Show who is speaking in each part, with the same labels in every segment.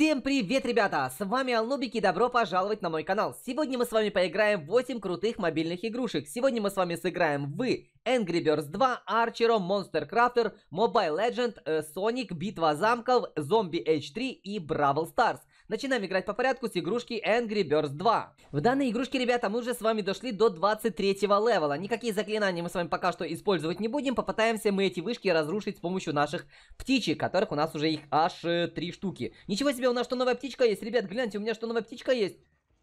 Speaker 1: Всем привет, ребята! С вами Алнубик и добро пожаловать на мой канал. Сегодня мы с вами поиграем в 8 крутых мобильных игрушек. Сегодня мы с вами сыграем в Angry Birds 2, Archer, Monster Crafter, Mobile Legend, э, Sonic, Битва замков, Zombie H3 и Bravel Stars. Начинаем играть по порядку с игрушки Angry Birds 2. В данной игрушке, ребята, мы уже с вами дошли до 23 го левела. Никакие заклинания мы с вами пока что использовать не будем. Попытаемся мы эти вышки разрушить с помощью наших птичек, которых у нас уже их аж э, штуки. Ничего себе, у нас что новая птичка есть, ребят, гляньте, у меня что новая птичка есть.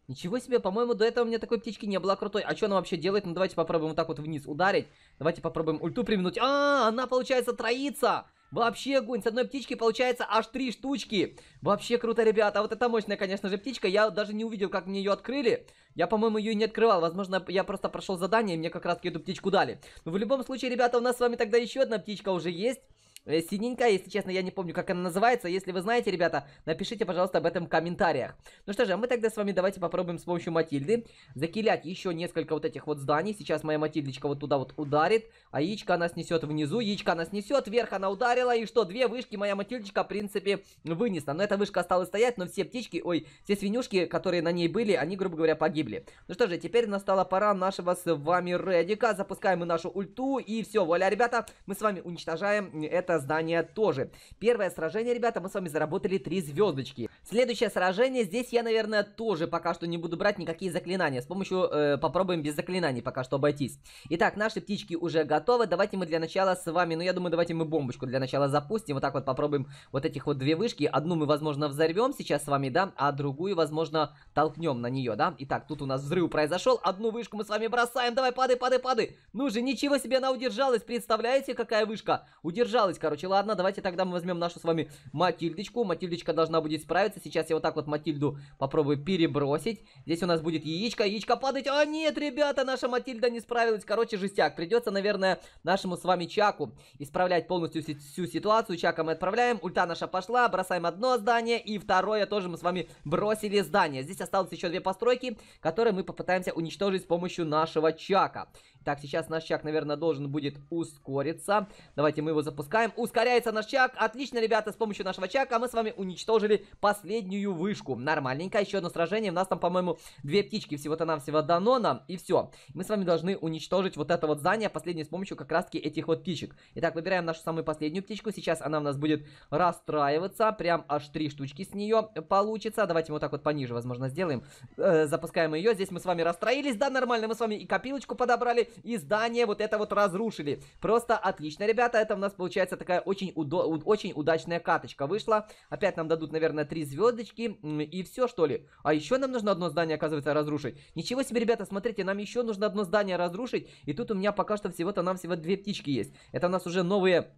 Speaker 1: Ничего себе, по-моему, до этого у меня такой птички не было крутой. А что она вообще делает? Ну, давайте попробуем вот так вот вниз ударить. Давайте попробуем ульту применуть. А, -а, -а она, получается, троится! Вообще огонь, с одной птички получается аж три штучки. Вообще круто, ребята. А вот это мощная, конечно же, птичка. Я даже не увидел, как мне ее открыли. Я, по-моему, ее не открывал. Возможно, я просто прошел задание, и мне как раз эту птичку дали. Но ну, в любом случае, ребята, у нас с вами тогда еще одна птичка уже есть. Э, синенькая, если честно, я не помню, как она называется. Если вы знаете, ребята, напишите, пожалуйста, об этом в комментариях. Ну что же, а мы тогда с вами давайте попробуем с помощью Матильды закилять еще несколько вот этих вот зданий. Сейчас моя Матильдочка вот туда вот ударит, а яичко она снесет внизу, яичко она снесет, вверх она ударила, и что, две вышки моя Матильдочка, в принципе, вынесла. Но эта вышка осталась стоять, но все птички, ой, все свинюшки, которые на ней были, они, грубо говоря, погибли. Ну что же, теперь настала пора нашего с вами Редика. Запускаем мы нашу ульту, и все, вуаля, ребята, мы с вами уничтожаем это здание тоже. Первое сражение, ребята, мы с вами заработали 3 звездочки. Следующее сражение, здесь я, наверное, тоже пока что не буду брать никакие заклинания. С помощью, э, попробуем без заклинаний пока что обойтись. Итак, наши птички уже готовы. Давайте мы для начала с вами, ну я думаю, давайте мы бомбочку для начала запустим. Вот так вот попробуем вот этих вот две вышки. Одну мы, возможно, взорвем сейчас с вами, да, а другую, возможно, толкнем на нее, да. Итак, тут у нас взрыв произошел. Одну вышку мы с вами бросаем. Давай, падай, падай, падай. Ну же, ничего себе она удержалась. Представляете, какая вышка удержалась делать, короче. Ладно, давайте тогда мы возьмем нашу с вами Матильдочку. Матильдочка должна будет справиться. Сейчас я вот так вот Матильду попробую перебросить. Здесь у нас будет яичко. Яичко падать. А, нет, ребята, наша Матильда не справилась. Короче, жестяк. Придется, наверное, нашему с вами Чаку исправлять полностью си всю ситуацию. Чака мы отправляем. Ульта наша пошла. Бросаем одно здание. И второе тоже мы с вами бросили здание. Здесь осталось еще две постройки, которые мы попытаемся уничтожить с помощью нашего Чака. Так, сейчас наш чак, наверное, должен будет ускориться. Давайте мы его запускаем. Ускоряется наш чак. Отлично, ребята, с помощью нашего чака мы с вами уничтожили последнюю вышку. Нормальненько. Еще одно сражение. У нас там, по-моему, две птички всего-то нам всего дано нам. И все. Мы с вами должны уничтожить вот это вот здание. Последнее с помощью как раз-таки этих вот птичек. Итак, выбираем нашу самую последнюю птичку. Сейчас она у нас будет расстраиваться. Прям аж три штучки с нее получится. Давайте мы вот так вот пониже, возможно, сделаем. Э, запускаем ее. Здесь мы с вами расстроились. Да, нормально, мы с вами и копилочку подобрали, и здание вот это вот разрушили. Просто отлично, ребята, это у нас получается такая очень, удо очень удачная каточка вышла. Опять нам дадут, наверное, три звездочки и все, что ли. А еще нам нужно одно здание, оказывается, разрушить. Ничего себе, ребята, смотрите, нам еще нужно одно здание разрушить. И тут у меня пока что всего-то нам всего две птички есть. Это у нас уже новые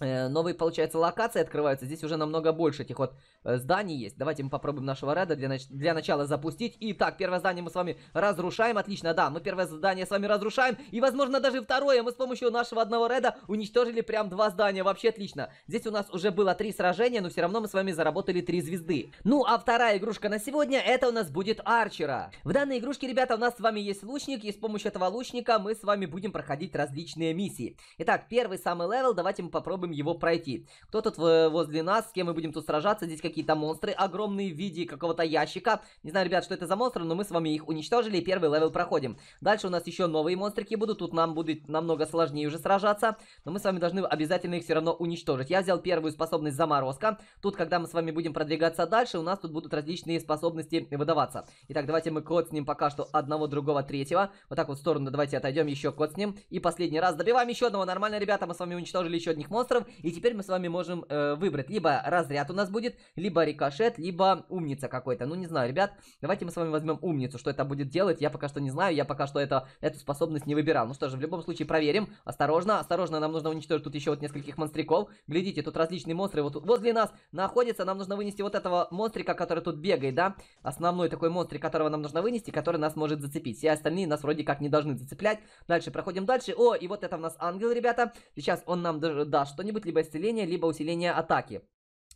Speaker 1: Э, новые, получается, локации открываются. Здесь уже намного больше этих вот э, зданий есть. Давайте мы попробуем нашего Реда для, нач для начала запустить. Итак, первое здание мы с вами разрушаем. Отлично, да, мы первое здание с вами разрушаем. И, возможно, даже второе. Мы с помощью нашего одного Реда уничтожили прям два здания. Вообще отлично. Здесь у нас уже было три сражения, но все равно мы с вами заработали три звезды. Ну, а вторая игрушка на сегодня, это у нас будет Арчера. В данной игрушке, ребята, у нас с вами есть лучник. И с помощью этого лучника мы с вами будем проходить различные миссии. Итак, первый самый левел. Давайте мы попробуем попробуем его пройти. Кто тут возле нас, с кем мы будем тут сражаться? Здесь какие-то монстры огромные в виде какого-то ящика. Не знаю, ребят, что это за монстры, но мы с вами их уничтожили и первый левел проходим. Дальше у нас еще новые монстрики будут, тут нам будет намного сложнее уже сражаться, но мы с вами должны обязательно их все равно уничтожить. Я взял первую способность заморозка. Тут, когда мы с вами будем продвигаться дальше, у нас тут будут различные способности выдаваться. Итак, давайте мы код с ним пока что одного, другого, третьего. Вот так вот в сторону давайте отойдем, еще код с ним. И последний раз добиваем еще одного. Нормально, ребята, мы с вами уничтожили еще одних монстров остров, и теперь мы с вами можем э, выбрать. Либо разряд у нас будет, либо рикошет, либо умница какой-то. Ну, не знаю, ребят, давайте мы с вами возьмем умницу. Что это будет делать, я пока что не знаю, я пока что это, эту способность не выбирал. Ну что же, в любом случае проверим. Осторожно, осторожно, нам нужно уничтожить тут еще вот нескольких монстриков. Глядите, тут различные монстры вот возле нас находятся. Нам нужно вынести вот этого монстрика, который тут бегает, да? Основной такой монстрик, которого нам нужно вынести, который нас может зацепить. Все остальные нас вроде как не должны зацеплять. Дальше, проходим дальше. О, и вот это у нас ангел, ребята. Сейчас он нам даже даст что что-нибудь, либо исцеление, либо усиление атаки.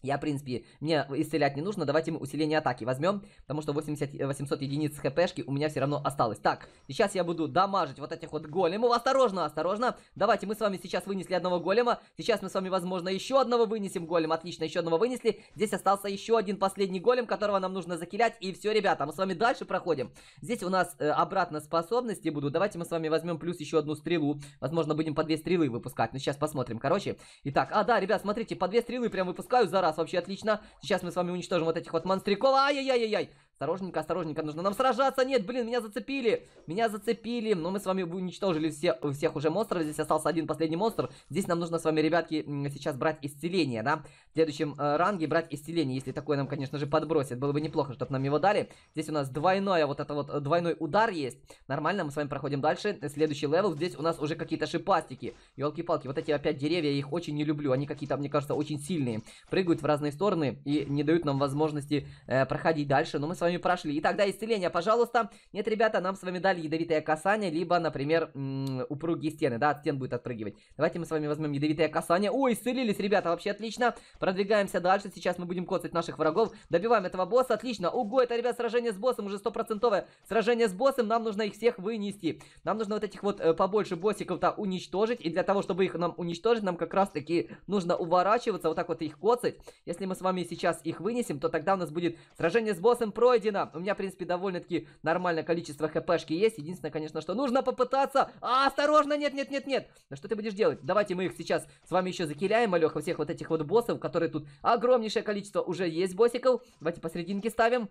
Speaker 1: Я, в принципе, мне исцелять не нужно, давайте мы усиление атаки возьмем, потому что 80, 800 единиц хпшки у меня все равно осталось. Так, сейчас я буду дамажить вот этих вот големов. Осторожно, осторожно. Давайте, мы с вами сейчас вынесли одного голема. Сейчас мы с вами, возможно, еще одного вынесем голем. Отлично, еще одного вынесли. Здесь остался еще один последний голем, которого нам нужно закилять. И все, ребята, мы с вами дальше проходим. Здесь у нас э, обратно способности будут. Давайте мы с вами возьмем плюс еще одну стрелу. Возможно, будем по две стрелы выпускать. Ну, сейчас посмотрим, короче. Итак, а, да, ребят, смотрите, по две стрелы прям выпускаю за раз раз, вообще отлично. Сейчас мы с вами уничтожим вот этих вот монстриков. Ай-яй-яй-яй-яй. Осторожненько, осторожненько, нужно нам сражаться. Нет, блин, меня зацепили. Меня зацепили. Но мы с вами уничтожили все, всех уже монстров. Здесь остался один последний монстр. Здесь нам нужно с вами, ребятки, сейчас брать исцеление, да? В следующем э, ранге брать исцеление, если такое нам, конечно же, подбросит. Было бы неплохо, чтобы нам его дали. Здесь у нас двойное, вот это вот, э, двойной удар есть. Нормально, мы с вами проходим дальше. Следующий левел. Здесь у нас уже какие-то шипастики. Елки-палки, вот эти опять деревья, я их очень не люблю. Они какие-то, мне кажется, очень сильные. Прыгают в разные стороны и не дают нам возможности э, проходить дальше. Но мы с вами вами прошли. И тогда исцеление, пожалуйста. Нет, ребята, нам с вами дали ядовитое касание, либо, например, упругие стены, да, от стен будет отпрыгивать. Давайте мы с вами возьмем ядовитое касание. Ой, исцелились, ребята, вообще отлично. Продвигаемся дальше, сейчас мы будем коцать наших врагов. Добиваем этого босса, отлично. Ого, это, ребят, сражение с боссом уже стопроцентовое. Сражение с боссом, нам нужно их всех вынести. Нам нужно вот этих вот э, побольше боссиков-то уничтожить. И для того, чтобы их нам уничтожить, нам как раз-таки нужно уворачиваться, вот так вот их коцать. Если мы с вами сейчас их вынесем, то тогда у нас будет сражение с боссом пройдено пройдено. У меня, в принципе, довольно-таки нормальное количество хпшки есть. Единственное, конечно, что нужно попытаться. А, осторожно, нет, нет, нет, нет. Да что ты будешь делать? Давайте мы их сейчас с вами еще закиляем, Алёха, всех вот этих вот боссов, которые тут огромнейшее количество уже есть боссиков. Давайте посерединке ставим.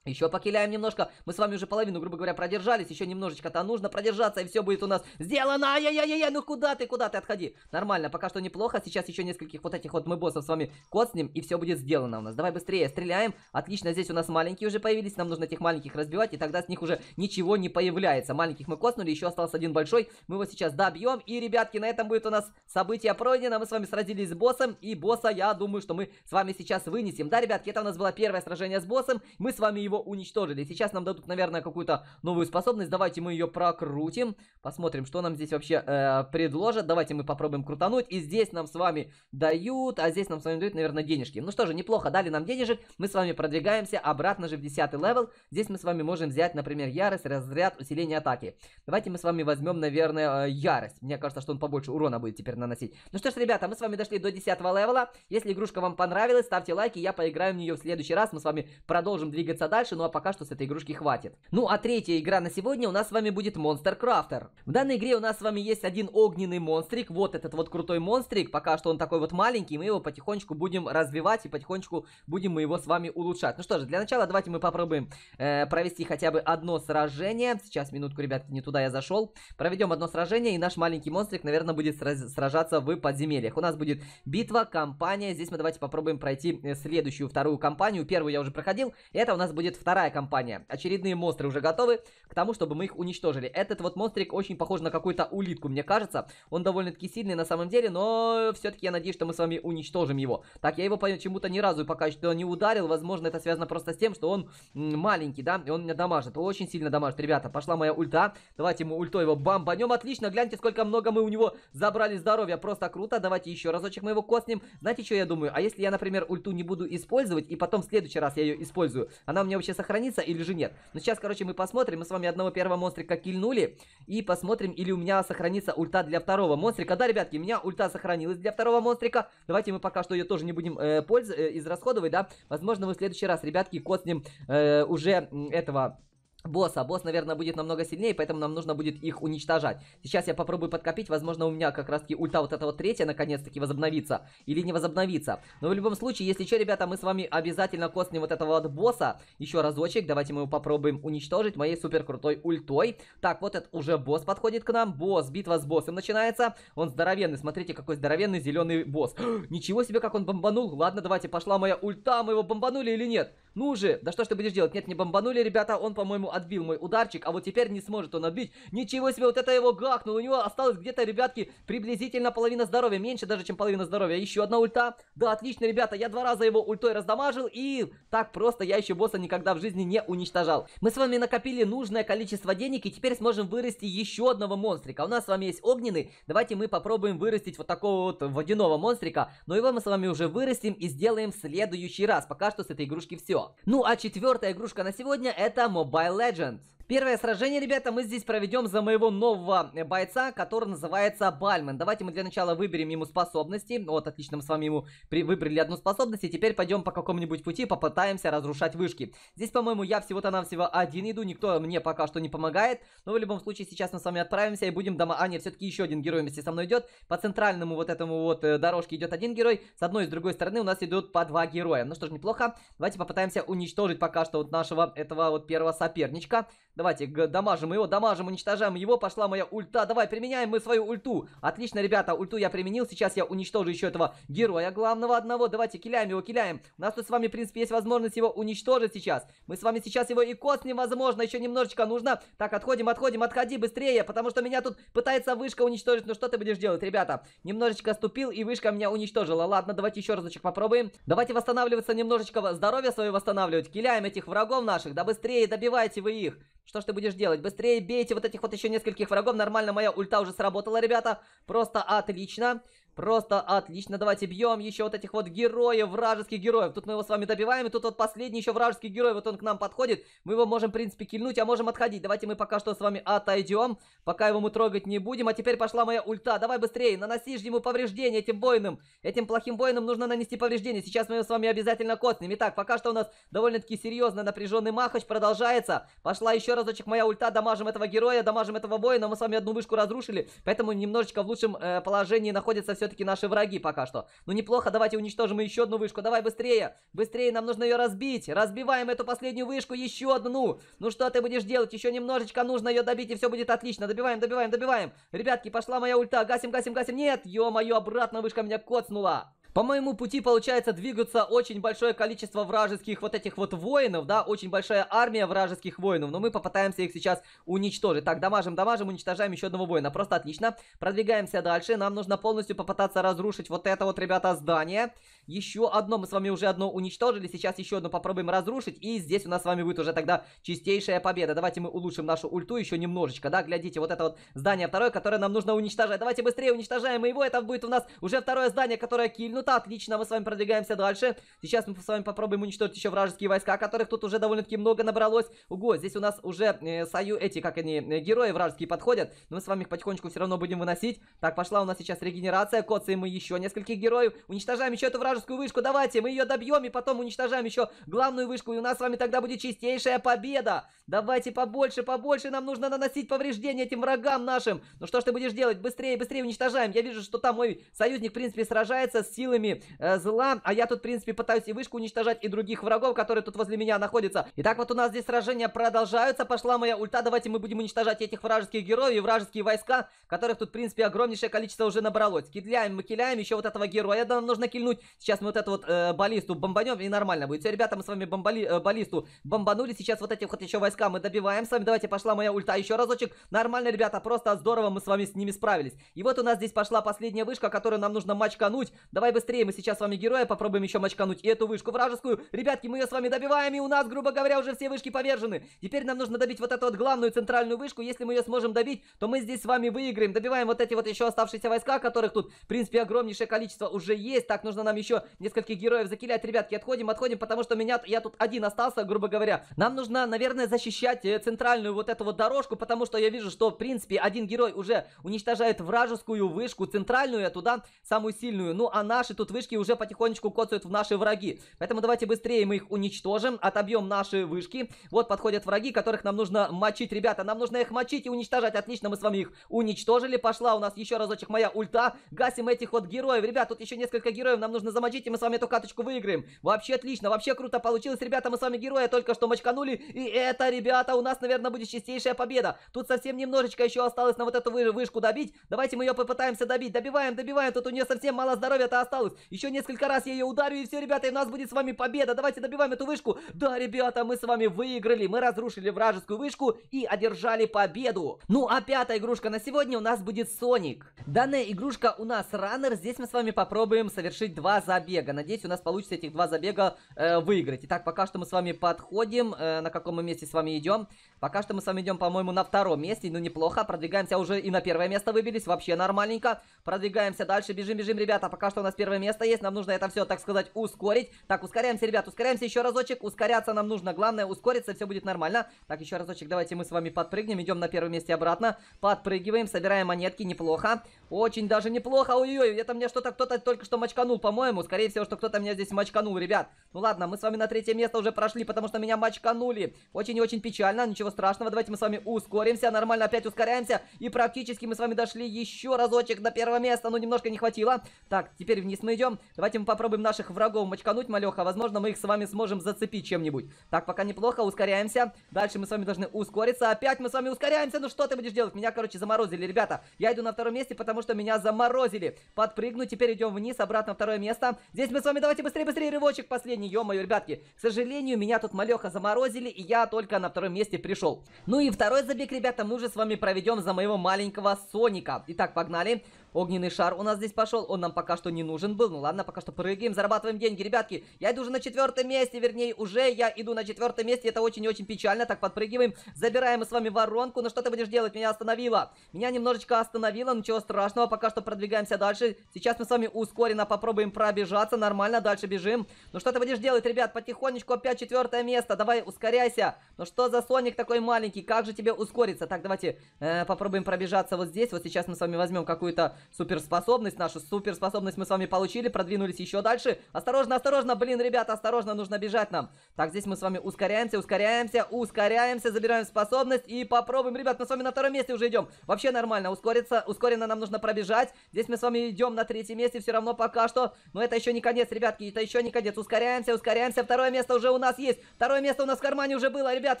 Speaker 1: Еще покиляем немножко. Мы с вами уже половину, грубо говоря, продержались. Еще немножечко-то нужно продержаться, и все будет у нас сделано. Ай-яй-яй-яй, ну куда ты, куда ты, отходи. Нормально, пока что неплохо. Сейчас еще нескольких вот этих вот мы боссов с вами коцнем, и все будет сделано у нас. Давай быстрее, стреляем. Отлично, здесь у нас маленькие уже появились. Нам нужно этих маленьких разбивать, и тогда с них уже ничего не появляется. Маленьких мы коцнули, еще остался один большой. Мы его сейчас добьем. И, ребятки, на этом будет у нас событие пройдено. Мы с вами сразились с боссом, и босса, я думаю, что мы с вами сейчас вынесем. Да, ребятки, это у нас было первое сражение с боссом. Мы с вами его его уничтожили. Сейчас нам дадут, наверное, какую-то новую способность. Давайте мы ее прокрутим. Посмотрим, что нам здесь вообще э, предложат. Давайте мы попробуем крутануть. И здесь нам с вами дают, а здесь нам с вами дают, наверное, денежки. Ну что же, неплохо, дали нам денежек. Мы с вами продвигаемся обратно же в 10 левел. Здесь мы с вами можем взять, например, ярость, разряд, усиление атаки. Давайте мы с вами возьмем, наверное, э, ярость. Мне кажется, что он побольше урона будет теперь наносить. Ну что ж, ребята, мы с вами дошли до 10 левела. Если игрушка вам понравилась, ставьте лайки, я поиграю в нее в следующий раз. Мы с вами продолжим двигаться дальше дальше, ну а пока что с этой игрушки хватит. Ну а третья игра на сегодня у нас с вами будет Monster Crafter. В данной игре у нас с вами есть один огненный монстрик, вот этот вот крутой монстрик, пока что он такой вот маленький, мы его потихонечку будем развивать и потихонечку будем мы его с вами улучшать. Ну что же, для начала давайте мы попробуем э, провести хотя бы одно сражение. Сейчас, минутку, ребятки, не туда я зашел. Проведем одно сражение, и наш маленький монстрик, наверное, будет сражаться в подземельях. У нас будет битва, кампания. Здесь мы давайте попробуем пройти э, следующую, вторую кампанию. Первую я уже проходил. Это у нас будет будет вторая компания. Очередные монстры уже готовы к тому, чтобы мы их уничтожили. Этот вот монстрик очень похож на какую-то улитку, мне кажется. Он довольно-таки сильный на самом деле, но все-таки я надеюсь, что мы с вами уничтожим его. Так, я его почему-то ни разу пока что не ударил. Возможно, это связано просто с тем, что он маленький, да, и он меня дамажит. Очень сильно дамажит, ребята. Пошла моя ульта. Давайте мы ульто его бамбанем. Отлично, гляньте, сколько много мы у него забрали здоровья. Просто круто. Давайте еще разочек мы его коснем. Знаете, что я думаю? А если я, например, ульту не буду использовать, и потом в следующий раз я ее использую, она у меня вообще сохранится или же нет. Но сейчас, короче, мы посмотрим. Мы с вами одного первого монстрика кильнули. И посмотрим, или у меня сохранится ульта для второго монстрика. Да, ребятки, у меня ульта сохранилась для второго монстрика. Давайте мы пока что ее тоже не будем э, пользовать, э, израсходовать, да. Возможно, мы в следующий раз, ребятки, коснем э, уже этого босса. Босс, наверное, будет намного сильнее, поэтому нам нужно будет их уничтожать. Сейчас я попробую подкопить, возможно, у меня как раз-таки ульта вот этого вот третья наконец-таки возобновится. Или не возобновится. Но в любом случае, если что, ребята, мы с вами обязательно коснем вот этого вот босса еще разочек. Давайте мы его попробуем уничтожить моей супер крутой ультой. Так, вот этот уже босс подходит к нам. Босс, битва с боссом начинается. Он здоровенный, смотрите, какой здоровенный зеленый босс. Ничего себе, как он бомбанул. Ладно, давайте, пошла моя ульта, мы его бомбанули или нет? Ну же, да что ж ты будешь делать? Нет, не бомбанули, ребята, он, по-моему, отбил мой ударчик, а вот теперь не сможет он отбить. Ничего себе, вот это его гахнул. У него осталось где-то, ребятки, приблизительно половина здоровья. Меньше даже, чем половина здоровья. Еще одна ульта. Да, отлично, ребята, я два раза его ультой раздамажил. И так просто я еще босса никогда в жизни не уничтожал. Мы с вами накопили нужное количество денег, и теперь сможем вырасти еще одного монстрика. У нас с вами есть огненный. Давайте мы попробуем вырастить вот такого вот водяного монстрика. Но его мы с вами уже вырастим и сделаем в следующий раз. Пока что с этой игрушки все. Ну, а четвертая игрушка на сегодня это Mobile legend Первое сражение, ребята, мы здесь проведем за моего нового э, бойца, который называется Бальмен. Давайте мы для начала выберем ему способности. Вот, отлично, мы с вами ему при... выбрали одну способность. И теперь пойдем по какому-нибудь пути, попытаемся разрушать вышки. Здесь, по-моему, я всего-то навсего один иду, никто мне пока что не помогает. Но в любом случае, сейчас мы с вами отправимся и будем дома... А, нет, все-таки еще один герой вместе со мной идет. По центральному вот этому вот э, дорожке идет один герой. С одной и с другой стороны у нас идут по два героя. Ну что ж, неплохо. Давайте попытаемся уничтожить пока что вот нашего этого вот первого соперничка. Давайте, дамажим его, дамажим, уничтожаем его. Пошла моя ульта. Давай, применяем мы свою ульту. Отлично, ребята, ульту я применил. Сейчас я уничтожу еще этого героя главного одного. Давайте, киляем его, киляем. У нас тут с вами, в принципе, есть возможность его уничтожить сейчас. Мы с вами сейчас его и коснем, возможно, еще немножечко нужно. Так, отходим, отходим, отходи быстрее, потому что меня тут пытается вышка уничтожить. Ну что ты будешь делать, ребята? Немножечко ступил, и вышка меня уничтожила. Ладно, давайте еще разочек попробуем. Давайте восстанавливаться немножечко, здоровье свое восстанавливать. Киляем этих врагов наших, да быстрее добивайте вы их. Что ж ты будешь делать? Быстрее бейте вот этих вот еще нескольких врагов. Нормально, моя ульта уже сработала, ребята. Просто отлично. Просто отлично, давайте бьем еще вот этих вот героев, вражеских героев. Тут мы его с вами добиваем, и тут вот последний еще вражеский герой, вот он к нам подходит. Мы его можем, в принципе, кильнуть, а можем отходить. Давайте мы пока что с вами отойдем, пока его мы трогать не будем. А теперь пошла моя ульта, давай быстрее, наносишь ему повреждения этим воинам. Этим плохим воинам нужно нанести повреждения, сейчас мы его с вами обязательно коснем Итак, пока что у нас довольно-таки серьезно напряженный махач продолжается. Пошла еще разочек моя ульта, дамажим этого героя, дамажим этого воина, мы с вами одну вышку разрушили. Поэтому немножечко в лучшем э, положении находится все-таки наши враги пока что. Ну неплохо, давайте уничтожим еще одну вышку. Давай быстрее, быстрее, нам нужно ее разбить. Разбиваем эту последнюю вышку, еще одну. Ну что ты будешь делать? Еще немножечко нужно ее добить, и все будет отлично. Добиваем, добиваем, добиваем. Ребятки, пошла моя ульта. Гасим, гасим, гасим. Нет, ё-моё, обратно вышка меня коцнула. По моему пути, получается, двигаться очень большое количество вражеских вот этих вот воинов, да, очень большая армия вражеских воинов, но мы попытаемся их сейчас уничтожить. Так, дамажим, дамажим, уничтожаем еще одного воина, просто отлично. Продвигаемся дальше, нам нужно полностью попытаться разрушить вот это вот, ребята, здание. Еще одно, мы с вами уже одно уничтожили, сейчас еще одно попробуем разрушить, и здесь у нас с вами будет уже тогда чистейшая победа. Давайте мы улучшим нашу ульту еще немножечко, да, глядите, вот это вот здание второе, которое нам нужно уничтожать. Давайте быстрее уничтожаем его, это будет у нас уже второе здание, которое кильнут минута, отлично, мы с вами продвигаемся дальше. Сейчас мы с вами попробуем уничтожить еще вражеские войска, которых тут уже довольно-таки много набралось. Ого, здесь у нас уже э, сою эти, как они, э, герои вражеские подходят. Но мы с вами их потихонечку все равно будем выносить. Так, пошла у нас сейчас регенерация, коцаем мы еще нескольких героев. Уничтожаем еще эту вражескую вышку, давайте, мы ее добьем и потом уничтожаем еще главную вышку. И у нас с вами тогда будет чистейшая победа. Давайте побольше, побольше, нам нужно наносить повреждения этим врагам нашим. Ну что ж ты будешь делать? Быстрее, быстрее уничтожаем. Я вижу, что там мой союзник, в принципе, сражается с силой силами э, зла, а я тут, в принципе, пытаюсь и вышку уничтожать, и других врагов, которые тут возле меня находятся. Итак, вот у нас здесь сражения продолжаются, пошла моя ульта, давайте мы будем уничтожать этих вражеских героев и вражеские войска, которых тут, в принципе, огромнейшее количество уже набралось. Кидляем, мы киляем, еще вот этого героя нам нужно кильнуть. Сейчас мы вот эту вот э, баллисту бомбанем, и нормально будет. Все, ребята, мы с вами бомбали, э, баллисту бомбанули, сейчас вот этих вот еще войска мы добиваем с вами. Давайте, пошла моя ульта еще разочек. Нормально, ребята, просто здорово мы с вами с ними справились. И вот у нас здесь пошла последняя вышка, которую нам нужно мачкануть. Давай бы быстрее. Мы сейчас с вами героя попробуем еще мочкануть. И эту вышку вражескую. Ребятки, мы ее с вами добиваем. И у нас, грубо говоря, уже все вышки повержены. Теперь нам нужно добить вот эту вот главную центральную вышку. Если мы ее сможем добить, то мы здесь с вами выиграем. Добиваем вот эти вот еще оставшиеся войска, которых тут, в принципе, огромнейшее количество уже есть. Так, нужно нам еще нескольких героев закилять. Ребятки, отходим, отходим, потому что меня я тут один остался, грубо говоря. Нам нужно, наверное, защищать э, центральную вот эту вот дорожку, потому что я вижу, что, в принципе, один герой уже уничтожает вражескую вышку, центральную эту, да, самую сильную. Ну, а наши наши тут вышки уже потихонечку коцают в наши враги. Поэтому давайте быстрее мы их уничтожим, отобьем наши вышки. Вот подходят враги, которых нам нужно мочить, ребята. Нам нужно их мочить и уничтожать. Отлично, мы с вами их уничтожили. Пошла у нас еще разочек моя ульта. Гасим этих вот героев. Ребят, тут еще несколько героев нам нужно замочить, и мы с вами эту каточку выиграем. Вообще отлично, вообще круто получилось. Ребята, мы с вами героя только что мочканули. И это, ребята, у нас, наверное, будет чистейшая победа. Тут совсем немножечко еще осталось на вот эту вышку добить. Давайте мы ее попытаемся добить. Добиваем, добиваем. Тут у нее совсем мало здоровья-то осталось осталось. Еще несколько раз я ее ударю, и все, ребята, и у нас будет с вами победа. Давайте добиваем эту вышку. Да, ребята, мы с вами выиграли. Мы разрушили вражескую вышку и одержали победу. Ну, а пятая игрушка на сегодня у нас будет Соник. Данная игрушка у нас Раннер. Здесь мы с вами попробуем совершить два забега. Надеюсь, у нас получится этих два забега э, выиграть. Итак, пока что мы с вами подходим. Э, на каком мы месте с вами идем? Пока что мы с вами идем, по-моему, на втором месте, но ну, неплохо. Продвигаемся а уже и на первое место выбились, вообще нормальненько. Продвигаемся дальше, бежим, бежим, ребята. Пока что у нас первое место есть, нам нужно это все, так сказать, ускорить. Так, ускоряемся, ребят, ускоряемся еще разочек. Ускоряться нам нужно, главное ускориться, все будет нормально. Так, еще разочек, давайте мы с вами подпрыгнем, идем на первом месте обратно. Подпрыгиваем, собираем монетки, неплохо. Очень даже неплохо, ой-ой, это мне что-то кто-то только что мочканул, по-моему. Скорее всего, что кто-то меня здесь мочканул, ребят. Ну ладно, мы с вами на третье место уже прошли, потому что меня мочканули. Очень и очень печально, ничего страшного. Давайте мы с вами ускоримся, нормально опять ускоряемся. И практически мы с вами дошли еще разочек до первого места, но немножко не хватило. Так, теперь вниз мы идем. Давайте мы попробуем наших врагов мочкануть, малеха. Возможно, мы их с вами сможем зацепить чем-нибудь. Так, пока неплохо, ускоряемся. Дальше мы с вами должны ускориться. Опять мы с вами ускоряемся. Ну что ты будешь делать? Меня, короче, заморозили, ребята. Я иду на втором месте, потому что меня заморозили. Подпрыгну, теперь идем вниз, обратно второе место. Здесь мы с вами, давайте быстрее, быстрее, рывочек последний. Ё-моё, ребятки. К сожалению, меня тут малеха заморозили, и я только на втором месте пришел пришел. Ну и второй забег, ребята, мы уже с вами проведем за моего маленького Соника. Итак, погнали. Огненный шар у нас здесь пошел. Он нам пока что не нужен был. Ну ладно, пока что прыгаем, зарабатываем деньги. Ребятки, я иду уже на четвертом месте. Вернее, уже я иду на четвертом месте. Это очень и очень печально. Так, подпрыгиваем. Забираем мы с вами воронку. Ну что ты будешь делать? Меня остановило. Меня немножечко остановило. Ничего страшного. Пока что продвигаемся дальше. Сейчас мы с вами ускоренно попробуем пробежаться. Нормально, дальше бежим. Ну что ты будешь делать, ребят? Потихонечку опять четвертое место. Давай, ускоряйся. Ну что за Соник такой маленький? Как же тебе ускориться? Так, давайте э, попробуем пробежаться вот здесь. Вот сейчас мы с вами возьмем какую-то суперспособность нашу. Суперспособность мы с вами получили, продвинулись еще дальше. Осторожно, осторожно, блин, ребята, осторожно, нужно бежать нам. Так, здесь мы с вами ускоряемся, ускоряемся, ускоряемся, забираем способность и попробуем. Ребят, мы с вами на втором месте уже идем. Вообще нормально, ускориться, ускоренно нам нужно пробежать. Здесь мы с вами идем на третьем месте, все равно пока что. Но это еще не конец, ребятки, это еще не конец. Ускоряемся, ускоряемся, второе место уже у нас есть. Второе место у нас в кармане уже было, ребят,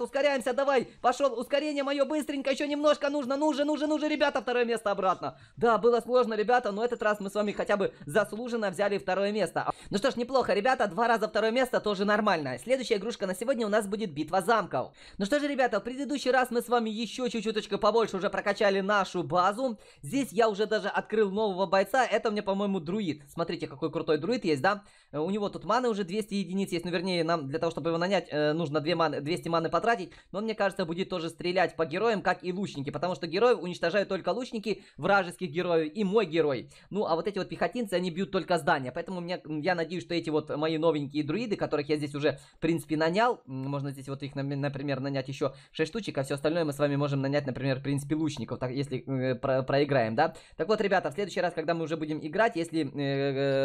Speaker 1: ускоряемся, давай. Пошел, ускорение мое быстренько, еще немножко нужно, нужен нужен нужен ребята, второе место обратно. Да, было смешно сложно, ребята, но этот раз мы с вами хотя бы заслуженно взяли второе место. Ну что ж, неплохо, ребята, два раза второе место тоже нормально. Следующая игрушка на сегодня у нас будет битва замков. Ну что же, ребята, в предыдущий раз мы с вами еще чуть-чуточку побольше уже прокачали нашу базу. Здесь я уже даже открыл нового бойца, это мне, по-моему, друид. Смотрите, какой крутой друид есть, да? У него тут маны уже 200 единиц есть, ну вернее, нам для того, чтобы его нанять, э, нужно 2 маны, 200 маны потратить, но он, мне кажется, будет тоже стрелять по героям, как и лучники, потому что героев уничтожают только лучники вражеских героев и и мой герой. Ну, а вот эти вот пехотинцы, они бьют только здания. Поэтому меня, я надеюсь, что эти вот мои новенькие друиды, которых я здесь уже, в принципе, нанял. Можно здесь вот их, например, нанять еще 6 штучек, а все остальное мы с вами можем нанять, например, в принципе, лучников, так, если э, про проиграем, да. Так вот, ребята, в следующий раз, когда мы уже будем играть, если э,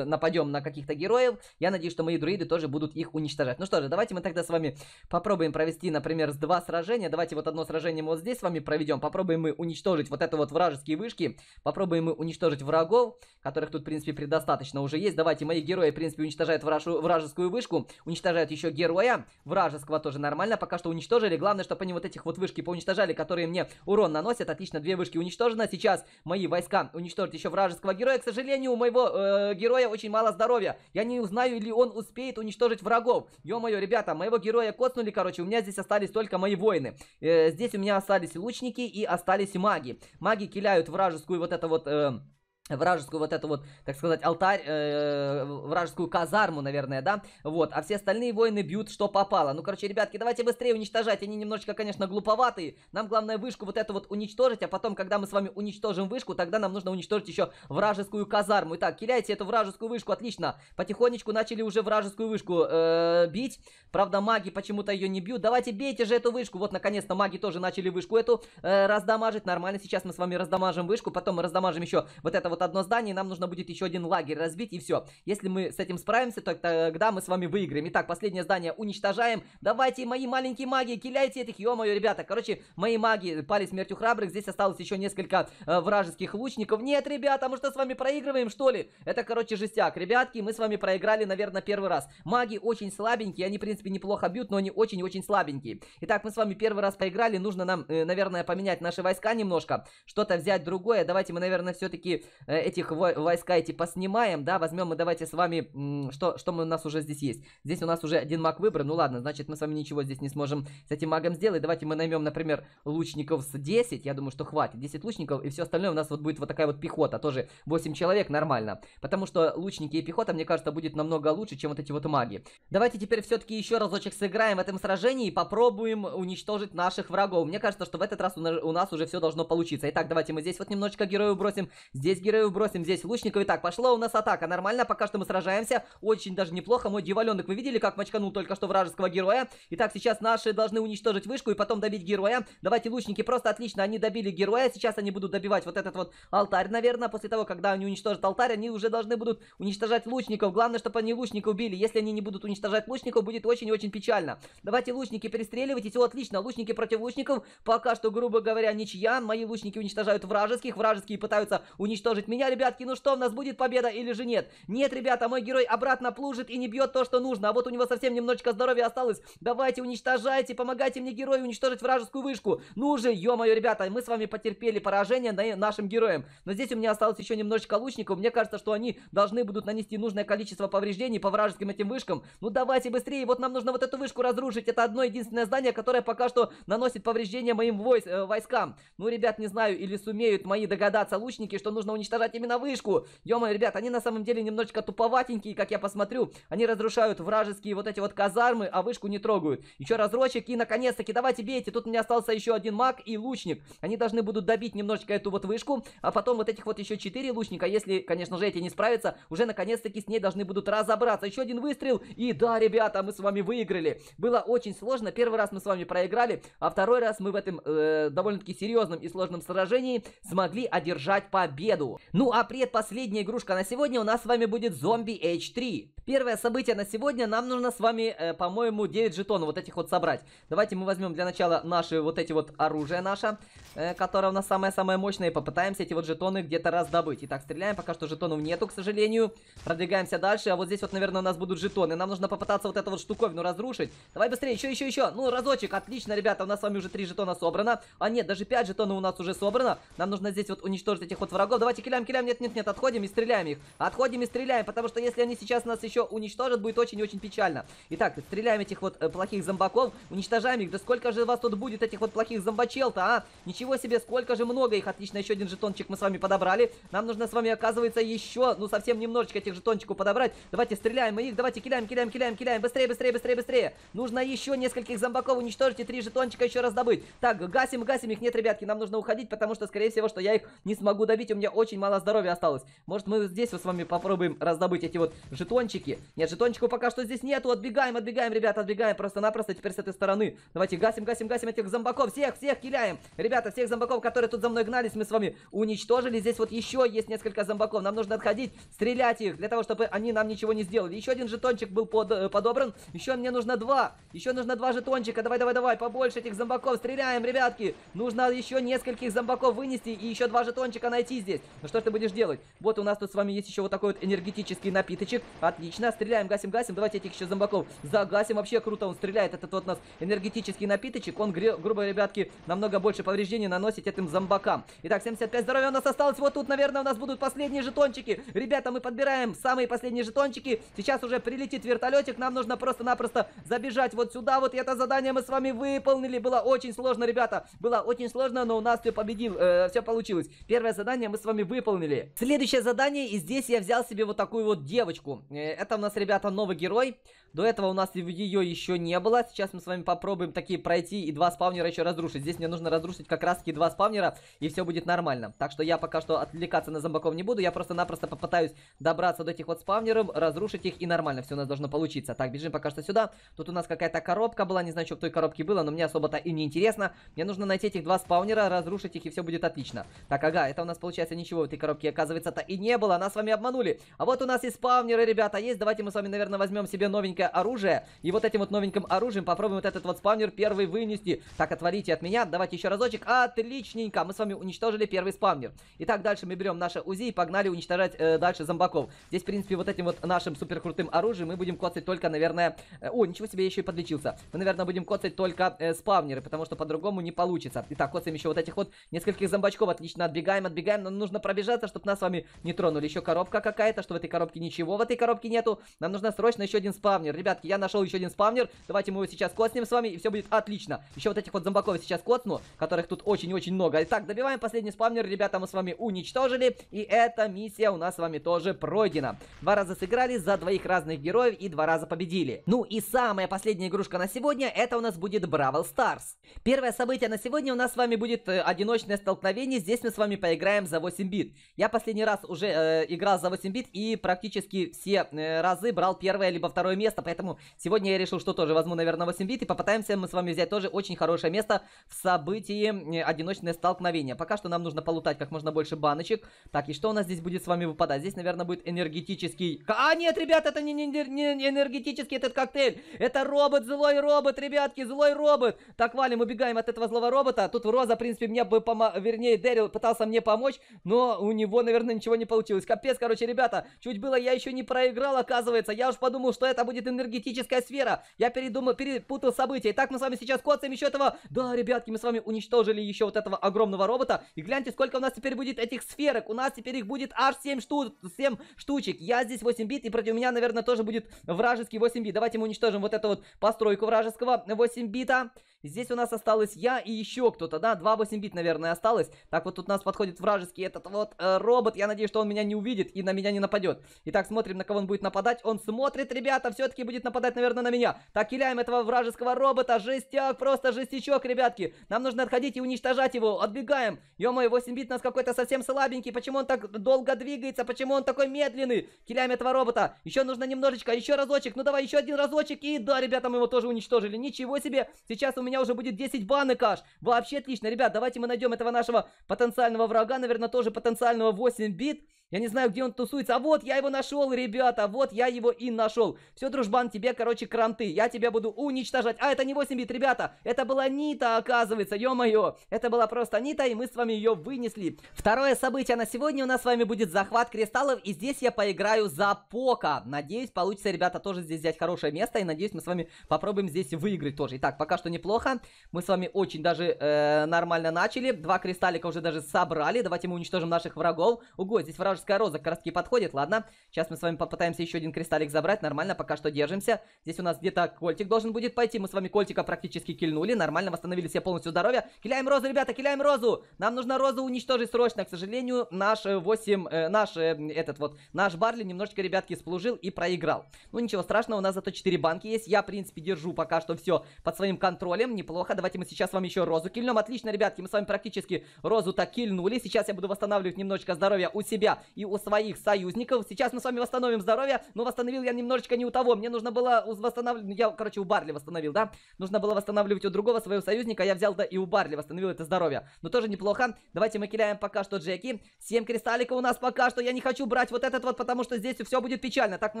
Speaker 1: э нападем на каких-то героев, я надеюсь, что мои друиды тоже будут их уничтожать. Ну что же, давайте мы тогда с вами попробуем провести, например, два сражения. Давайте вот одно сражение мы вот здесь с вами проведем. Попробуем мы уничтожить вот это вот вражеские вышки. Попробуем мы уничтожить врагов, которых тут, в принципе, предостаточно уже есть. Давайте, мои герои, в принципе, уничтожают вражу, вражескую вышку, уничтожают еще героя, вражеского тоже нормально, пока что уничтожили. Главное, чтобы они вот этих вот вышки поуничтожали, которые мне урон наносят. Отлично, две вышки уничтожено. Сейчас мои войска уничтожат еще вражеского героя. К сожалению, у моего э, героя очень мало здоровья. Я не узнаю, ли он успеет уничтожить врагов. Ё-моё, ребята, моего героя коснули, короче, у меня здесь остались только мои воины. Э, здесь у меня остались лучники и остались маги. Маги киляют вражескую вот это вот э, Hoşçakalın. вражескую вот эту вот, так сказать, алтарь, э, вражескую казарму, наверное, да, вот, а все остальные воины бьют, что попало. Ну, короче, ребятки, давайте быстрее уничтожать, они немножечко, конечно, глуповатые, нам главное вышку вот эту вот уничтожить, а потом, когда мы с вами уничтожим вышку, тогда нам нужно уничтожить еще вражескую казарму. Итак, киляйте эту вражескую вышку, отлично, потихонечку начали уже вражескую вышку э, бить, правда, маги почему-то ее не бьют, давайте бейте же эту вышку, вот, наконец-то, маги тоже начали вышку эту э, раздамажить, нормально, сейчас мы с вами раздамажим вышку, потом мы раздамажим еще вот этого вот одно здание, и нам нужно будет еще один лагерь разбить, и все. Если мы с этим справимся, то тогда мы с вами выиграем. Итак, последнее здание уничтожаем. Давайте, мои маленькие маги, киляйте этих, ё-моё, ребята. Короче, мои маги пали смертью храбрых. Здесь осталось еще несколько э, вражеских лучников. Нет, ребята, мы что с вами проигрываем, что ли? Это, короче, жестяк. Ребятки, мы с вами проиграли, наверное, первый раз. Маги очень слабенькие, они, в принципе, неплохо бьют, но они очень-очень слабенькие. Итак, мы с вами первый раз проиграли, нужно нам, э, наверное, поменять наши войска немножко, что-то взять другое. Давайте мы, наверное, все-таки Э, этих войска эти поснимаем, да, возьмем мы давайте с вами, что, что мы, у нас уже здесь есть. Здесь у нас уже один маг выбран, ну ладно, значит мы с вами ничего здесь не сможем с этим магом сделать. Давайте мы наймем, например, лучников с 10, я думаю, что хватит, 10 лучников, и все остальное у нас вот будет вот такая вот пехота, тоже 8 человек, нормально. Потому что лучники и пехота, мне кажется, будет намного лучше, чем вот эти вот маги. Давайте теперь все-таки еще разочек сыграем в этом сражении и попробуем уничтожить наших врагов. Мне кажется, что в этот раз у нас уже все должно получиться. Итак, давайте мы здесь вот немножечко героев бросим, здесь героев перерыв бросим здесь лучников. Итак, пошла у нас атака. Нормально, пока что мы сражаемся. Очень даже неплохо. Мой дьяволенок, вы видели, как мочканул только что вражеского героя? Итак, сейчас наши должны уничтожить вышку и потом добить героя. Давайте лучники, просто отлично, они добили героя. Сейчас они будут добивать вот этот вот алтарь, наверное. После того, когда они уничтожат алтарь, они уже должны будут уничтожать лучников. Главное, чтобы они лучников убили Если они не будут уничтожать лучников, будет очень-очень печально. Давайте лучники перестреливайтесь. О, отлично, лучники против лучников. Пока что, грубо говоря, ничья. Мои лучники уничтожают вражеских. Вражеские пытаются уничтожить тревожить меня, ребятки, ну что, у нас будет победа или же нет? Нет, ребята, мой герой обратно плужит и не бьет то, что нужно, а вот у него совсем немножечко здоровья осталось. Давайте, уничтожайте, помогайте мне, герою, уничтожить вражескую вышку. Ну же, ё-моё, ребята, мы с вами потерпели поражение на нашим героям. Но здесь у меня осталось еще немножечко лучников, мне кажется, что они должны будут нанести нужное количество повреждений по вражеским этим вышкам. Ну давайте быстрее, вот нам нужно вот эту вышку разрушить, это одно единственное здание, которое пока что наносит повреждения моим войс, э, войскам. Ну, ребят, не знаю, или сумеют мои догадаться лучники, что нужно уничтожить уничтожать именно вышку. Ё-моё, ребят, они на самом деле немножечко туповатенькие, как я посмотрю. Они разрушают вражеские вот эти вот казармы, а вышку не трогают. Еще разрочек и, наконец-таки, давайте бейте. Тут у меня остался еще один маг и лучник. Они должны будут добить немножечко эту вот вышку, а потом вот этих вот еще четыре лучника, если, конечно же, эти не справятся, уже, наконец-таки, с ней должны будут разобраться. Еще один выстрел, и да, ребята, мы с вами выиграли. Было очень сложно. Первый раз мы с вами проиграли, а второй раз мы в этом э, довольно-таки серьезном и сложном сражении смогли одержать победу. Ну а предпоследняя игрушка на сегодня у нас с вами будет зомби H3. Первое событие на сегодня нам нужно с вами, э, по-моему, 9 жетонов вот этих вот собрать. Давайте мы возьмем для начала наши вот эти вот оружие наше, э, которое у нас самое-самое мощное, и попытаемся эти вот жетоны где-то раздобыть. Итак, стреляем, пока что жетонов нету, к сожалению. Продвигаемся дальше, а вот здесь вот, наверное, у нас будут жетоны. Нам нужно попытаться вот эту вот штуковину разрушить. Давай быстрее, еще, еще, еще. Ну, разочек, отлично, ребята, у нас с вами уже 3 жетона собрано. А нет, даже 5 жетонов у нас уже собрано. Нам нужно здесь вот уничтожить этих вот врагов. Давайте, Килям, Килям, нет, нет, нет, отходим и стреляем их. Отходим и стреляем, потому что если они сейчас нас еще уничтожат, будет очень-очень печально. Итак, стреляем этих вот э, плохих зомбаков, уничтожаем их. Да сколько же вас тут будет этих вот плохих зомбачел-то, а? Ничего себе, сколько же много их. Отлично, еще один жетончик мы с вами подобрали. Нам нужно с вами, оказывается, еще, ну, совсем немножечко этих жетончиков подобрать. Давайте стреляем их, давайте кидаем, кидаем, кидаем, кидаем. Быстрее, быстрее, быстрее, быстрее. Нужно еще нескольких зомбаков уничтожить и три жетончика еще раз добыть. Так, гасим, гасим их. Нет, ребятки, нам нужно уходить, потому что, скорее всего, что я их не смогу добить. У меня очень мало здоровья осталось. Может, мы здесь вот с вами попробуем раздобыть эти вот жетончики. Нет, жетончиков пока что здесь нету. Отбегаем, отбегаем, ребята, отбегаем. Просто-напросто теперь с этой стороны. Давайте гасим, гасим, гасим этих зомбаков. Всех, всех киляем. Ребята, всех зомбаков, которые тут за мной гнались, мы с вами уничтожили. Здесь вот еще есть несколько зомбаков. Нам нужно отходить, стрелять их, для того, чтобы они нам ничего не сделали. Еще один жетончик был под, э, подобран. Еще мне нужно два. Еще нужно два жетончика. Давай, давай, давай. Побольше этих зомбаков. Стреляем, ребятки. Нужно еще нескольких зомбаков вынести и еще два жетончика найти здесь. Ну что ж ты будешь делать? Вот у нас тут с вами есть еще вот такой вот энергетический напиточек. Отлично. Стреляем, гасим, гасим. Давайте этих еще зомбаков загасим. Вообще круто он стреляет. Этот вот у нас энергетический напиточек. Он, грубо, ребятки, намного больше повреждений наносит этим зомбакам. Итак, 75 здоровья у нас осталось. Вот тут, наверное, у нас будут последние жетончики. Ребята, мы подбираем самые последние жетончики. Сейчас уже прилетит вертолетик. Нам нужно просто-напросто забежать вот сюда. Вот и это задание мы с вами выполнили. Было очень сложно, ребята. Было очень сложно, но у нас все победил. Э, все получилось. Первое задание мы с вами выполнили. Следующее задание, и здесь я взял себе вот такую вот девочку. Э, это у нас, ребята, новый герой. До этого у нас ее еще не было. Сейчас мы с вами попробуем такие пройти и два спавнера еще разрушить. Здесь мне нужно разрушить как раз таки два спавнера, и все будет нормально. Так что я пока что отвлекаться на зомбаков не буду. Я просто-напросто попытаюсь добраться до этих вот спавнеров, разрушить их, и нормально все у нас должно получиться. Так, бежим пока что сюда. Тут у нас какая-то коробка была, не знаю, что в той коробке было, но мне особо-то и не интересно. Мне нужно найти этих два спавнера, разрушить их, и все будет отлично. Так, ага, это у нас получается ничего в этой коробке оказывается-то и не было. Нас с вами обманули. А вот у нас и спавнеры, ребята, есть. Давайте мы с вами, наверное, возьмем себе новенькое оружие. И вот этим вот новеньким оружием попробуем вот этот вот спавнер первый вынести. Так, отвалите от меня. Давайте еще разочек. Отличненько. Мы с вами уничтожили первый спавнер. Итак, дальше мы берем наше УЗИ и погнали уничтожать э, дальше зомбаков. Здесь, в принципе, вот этим вот нашим супер крутым оружием мы будем коцать только, наверное... Э, о, ничего себе, я еще и подлечился. Мы, наверное, будем коцать только э, спавнеры, потому что по-другому не получится. Итак, коцаем еще вот этих вот нескольких зомбачков. Отлично, отбегаем, отбегаем. Нам нужно пробежаться, чтобы нас с вами не тронули. Еще коробка какая-то, что в этой коробке ничего, в этой коробке нету. Нам нужно срочно еще один спавнер. Ребятки, я нашел еще один спавнер. Давайте мы его сейчас коснем с вами, и все будет отлично. Еще вот этих вот зомбаков сейчас коцну, которых тут очень-очень много. Итак, добиваем последний спавнер, ребята, мы с вами уничтожили. И эта миссия у нас с вами тоже пройдена. Два раза сыграли за двоих разных героев и два раза победили. Ну и самая последняя игрушка на сегодня, это у нас будет Бравл Старс. Первое событие на сегодня у нас с вами будет э, одиночное столкновение. Здесь мы с вами поиграем за 8 бит бит. Я последний раз уже э, играл за 8 бит и практически все э, разы брал первое либо второе место, поэтому сегодня я решил, что тоже возьму, наверное, 8 бит и попытаемся мы с вами взять тоже очень хорошее место в событии э, одиночное столкновение. Пока что нам нужно полутать как можно больше баночек. Так, и что у нас здесь будет с вами выпадать? Здесь, наверное, будет энергетический... А, нет, ребят, это не, не, не не энергетический этот коктейль, это робот, злой робот, ребятки, злой робот. Так, валим, убегаем от этого злого робота. Тут Роза, в принципе, мне бы помо... Вернее, Дэрил пытался мне помочь, но у него, наверное, ничего не получилось. Капец, короче, ребята, чуть было я еще не проиграл, оказывается. Я уж подумал, что это будет энергетическая сфера. Я передумал, перепутал события. Итак, мы с вами сейчас коцаем еще этого... Да, ребятки, мы с вами уничтожили еще вот этого огромного робота. И гляньте, сколько у нас теперь будет этих сферок. У нас теперь их будет аж 7, шту... 7 штучек. Я здесь 8 бит, и против меня, наверное, тоже будет вражеский 8 бит. Давайте мы уничтожим вот эту вот постройку вражеского 8 бита. Здесь у нас осталось я и еще кто-то, да? 2 8 бит, наверное, осталось. Так, вот тут у нас подходит вражеский этот вот вот э, робот, я надеюсь, что он меня не увидит и на меня не нападет. Итак, смотрим, на кого он будет нападать. Он смотрит, ребята, все-таки будет нападать, наверное, на меня. Так, киляем этого вражеского робота. Жестяк, просто жестячок, ребятки. Нам нужно отходить и уничтожать его. Отбегаем. Ё-моё, 8 бит нас какой-то совсем слабенький. Почему он так долго двигается? Почему он такой медленный? Киляем этого робота. Еще нужно немножечко, еще разочек. Ну давай, еще один разочек. И да, ребята, мы его тоже уничтожили. Ничего себе. Сейчас у меня уже будет 10 банок аж. Вообще отлично. Ребят, давайте мы найдем этого нашего потенциального врага. Наверное, тоже потенциального потенциального 8 бит я не знаю, где он тусуется. А вот я его нашел, ребята. Вот я его и нашел. Все, дружбан, тебе, короче, кранты. Я тебя буду уничтожать. А, это не 8 бит, ребята. Это была Нита, оказывается. Ё-моё. Это была просто Нита, и мы с вами ее вынесли. Второе событие на сегодня у нас с вами будет захват кристаллов. И здесь я поиграю за Пока. Надеюсь, получится, ребята, тоже здесь взять хорошее место. И надеюсь, мы с вами попробуем здесь выиграть тоже. Итак, пока что неплохо. Мы с вами очень даже э, нормально начали. Два кристаллика уже даже собрали. Давайте мы уничтожим наших врагов. Уго, здесь вражеские Морская роза как раз таки подходит, ладно. Сейчас мы с вами попытаемся еще один кристаллик забрать. Нормально, пока что держимся. Здесь у нас где-то кольтик должен будет пойти. Мы с вами кольтика практически кильнули. Нормально, восстановили все полностью здоровье. Киляем розу, ребята, киляем розу. Нам нужно розу уничтожить срочно. К сожалению, наш 8, э, э, наш э, этот вот, наш Барли немножечко, ребятки, сплужил и проиграл. Ну, ничего страшного, у нас зато 4 банки есть. Я, в принципе, держу пока что все под своим контролем. Неплохо. Давайте мы сейчас вам еще розу кильнем. Отлично, ребятки, мы с вами практически розу так кильнули. Сейчас я буду восстанавливать немножечко здоровья у себя и у своих союзников. Сейчас мы с вами восстановим здоровье, но восстановил я немножечко не у того. Мне нужно было восстанавливать... Ну, я, короче, у Барли восстановил, да? Нужно было восстанавливать у другого своего союзника. Я взял да и у Барли восстановил это здоровье. Но тоже неплохо. Давайте мы киляем пока что Джеки. 7 кристалликов у нас пока что. Я не хочу брать вот этот вот, потому что здесь все будет печально. Так мы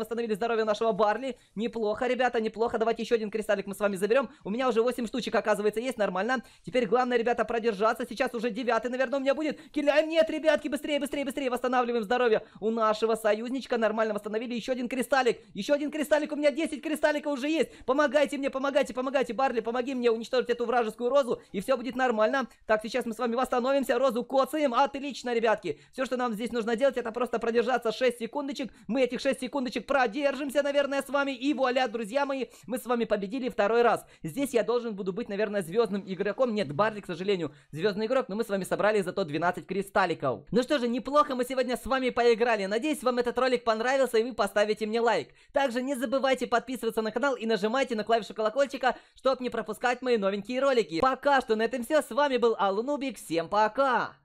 Speaker 1: восстановили здоровье нашего Барли. Неплохо, ребята, неплохо. Давайте еще один кристаллик мы с вами заберем. У меня уже 8 штучек, оказывается, есть. Нормально. Теперь главное, ребята, продержаться. Сейчас уже 9 наверное, у меня будет. Киляем. Нет, ребятки, быстрее, быстрее, быстрее восстанавливаем восстанавливаем здоровье. У нашего союзничка нормально восстановили еще один кристаллик. Еще один кристаллик, у меня 10 кристалликов уже есть. Помогайте мне, помогайте, помогайте, Барли, помоги мне уничтожить эту вражескую розу, и все будет нормально. Так, сейчас мы с вами восстановимся, розу коцаем. Отлично, ребятки. Все, что нам здесь нужно делать, это просто продержаться 6 секундочек. Мы этих 6 секундочек продержимся, наверное, с вами. И вуаля, друзья мои, мы с вами победили второй раз. Здесь я должен буду быть, наверное, звездным игроком. Нет, Барли, к сожалению, звездный игрок, но мы с вами собрали зато 12 кристалликов. Ну что же, неплохо мы сегодня с вами поиграли. Надеюсь, вам этот ролик понравился и вы поставите мне лайк. Также не забывайте подписываться на канал и нажимайте на клавишу колокольчика, чтобы не пропускать мои новенькие ролики. Пока что на этом все. С вами был Алунубик. Всем пока!